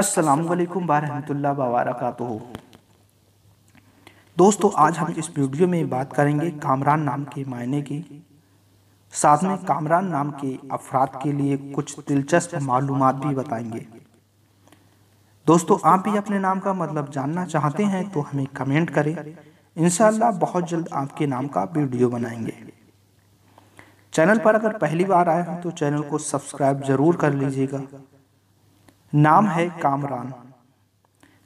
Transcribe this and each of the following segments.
असलकम वरहमतुल्ला दोस्तों आज हम इस वीडियो में बात करेंगे कामरान नाम के मायने की साथ में कामरान नाम के अफराद के लिए कुछ दिलचस्प मालूम भी बताएंगे दोस्तों आप भी अपने नाम का मतलब जानना चाहते हैं तो हमें कमेंट करें इनशाला बहुत जल्द आपके नाम का वीडियो बनाएंगे चैनल पर अगर पहली बार आए हैं तो चैनल को सब्सक्राइब जरूर कर लीजिएगा नाम है कामरान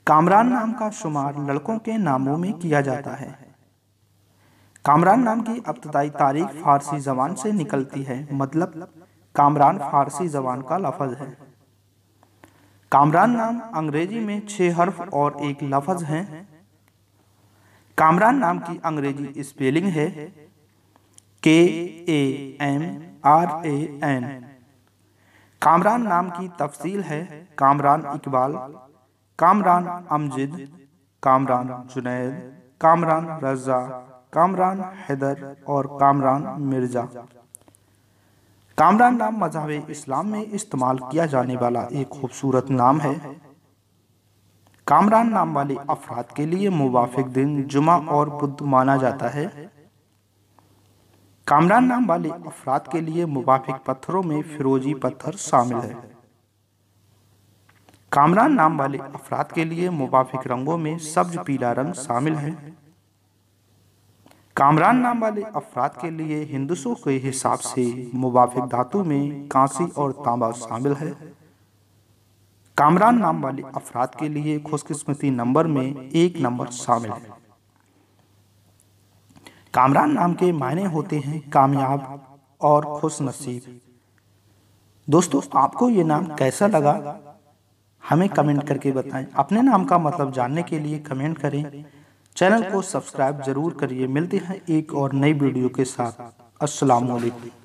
कामरान नाम का शुमार लड़कों के नामों में किया जाता है कामरान नाम की अब्तदाई तारीख फारसी जबान से निकलती है मतलब कामरान फारसी जबान का लफज है कामरान नाम अंग्रेजी में छह हर्फ और एक लफज है कामरान नाम की अंग्रेजी स्पेलिंग है K A M R A N Kamran नाम की तफसील है कामरान इकबाल कामरान अमजिद कामरान जुनेद कामरान रजा कामरान हैदर और कामरान मिर्जा कामरान नाम मजहब इस्लाम में इस्तेमाल किया जाने वाला एक खूबसूरत नाम है कामरान नाम वाले अफराद के लिए मुवाफिक दिन जुमा और बुद्ध माना जाता है कामरान नाम वाले अफराद के लिए मुबाफिक पत्थरों में फिरोजी पत्थर शामिल है कामरान नाम वाले अफराद के लिए मुबाफिक रंगों में सब्ज पीला रंग शामिल है कामरान नाम वाले अफराद के लिए हिंदुसों के हिसाब से मुबाफिक धातु में कांसी और तांबा शामिल है कामरान नाम वाले अफराद के लिए खुशकिस्मती नंबर में एक नंबर शामिल है कामरान नाम के मायने होते हैं कामयाब और खुश नसीब दोस्तों आपको ये नाम कैसा लगा हमें कमेंट करके बताएं अपने नाम का मतलब जानने के लिए कमेंट करें चैनल को सब्सक्राइब जरूर करिए मिलते हैं एक और नई वीडियो के साथ वालेकुम